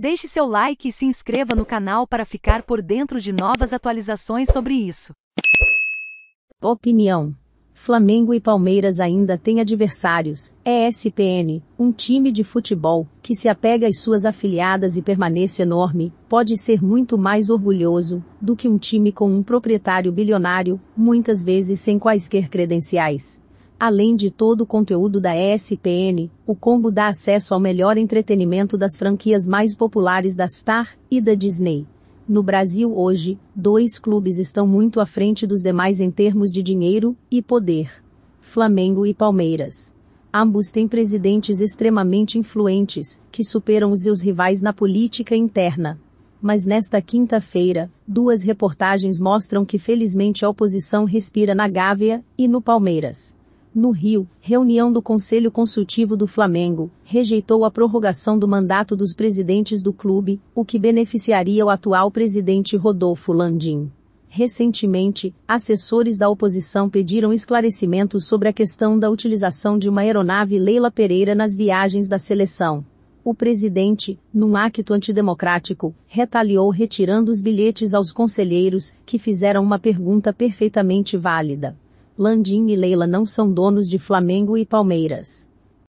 Deixe seu like e se inscreva no canal para ficar por dentro de novas atualizações sobre isso. Opinião: Flamengo e Palmeiras ainda têm adversários. ESPN, um time de futebol que se apega às suas afiliadas e permanece enorme, pode ser muito mais orgulhoso do que um time com um proprietário bilionário, muitas vezes sem quaisquer credenciais. Além de todo o conteúdo da ESPN, o combo dá acesso ao melhor entretenimento das franquias mais populares da Star e da Disney. No Brasil hoje, dois clubes estão muito à frente dos demais em termos de dinheiro e poder: Flamengo e Palmeiras. Ambos têm presidentes extremamente influentes, que superam os seus rivais na política interna mas nesta quinta-feira, duas reportagens mostram que felizmente a oposição respira na Gávea e no Palmeiras. No Rio, reunião do Conselho Consultivo do Flamengo, rejeitou a prorrogação do mandato dos presidentes do clube, o que beneficiaria o atual presidente Rodolfo Landim. Recentemente, assessores da oposição pediram esclarecimentos sobre a questão da utilização de uma aeronave Leila Pereira nas viagens da seleção o presidente, num acto antidemocrático, retaliou retirando os bilhetes aos conselheiros, que fizeram uma pergunta perfeitamente válida. Landim e Leila não são donos de Flamengo e Palmeiras.